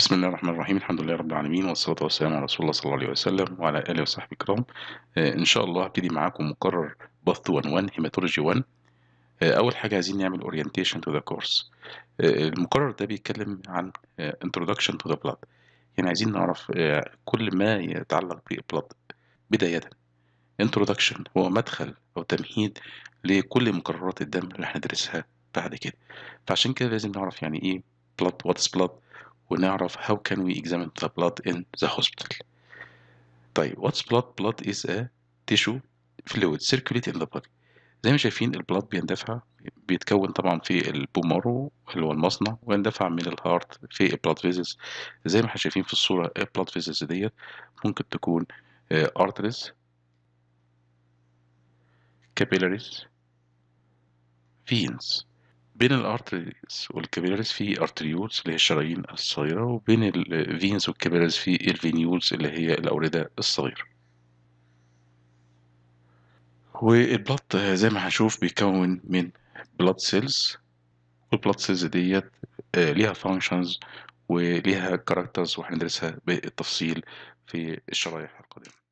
بسم الله الرحمن الرحيم الحمد لله رب العالمين والصلاة والسلام على رسول الله صلى الله عليه وسلم وعلى آله وصحبه الكرام آه، إن شاء الله هبتدي معاكم مقرر بث 1 هيماتولوجي 1 أول حاجة عايزين نعمل orientation to the course آه، المقرر ده بيتكلم عن آه، introduction to the blood يعني عايزين نعرف كل ما يتعلق بالبلاد بداية introduction هو مدخل أو تمهيد لكل مقررات الدم اللي هندرسها بعد كده فعشان كده لازم نعرف يعني إيه blood what is blood ونعرف how can we examine the blood in the hospital طيب what's blood blood is a tissue fluid circulating in the body زي ما شايفين البلاد بيندفع بيتكون طبعا في البومارو اللي هو المصنع ويندفع من الهارت في البلاد فيزز زي ما احنا شايفين في الصورة البلاد فيزز ديت ممكن تكون ارتريز كابيلاريز فينز بين الارتريز والكابيلاريز في ارتريولز اللي هي الشرايين الصغيرة وبين الفينز والكابيلاريز في الفينيولز اللي هي الأوردة الصغيرة والبلط زي ما هنشوف بيكون من بلط سيلز والبلط سيلز ديت آه، ليها فانكشنز وليها كاركترز وهندرسها بالتفصيل في الشرايح القادمة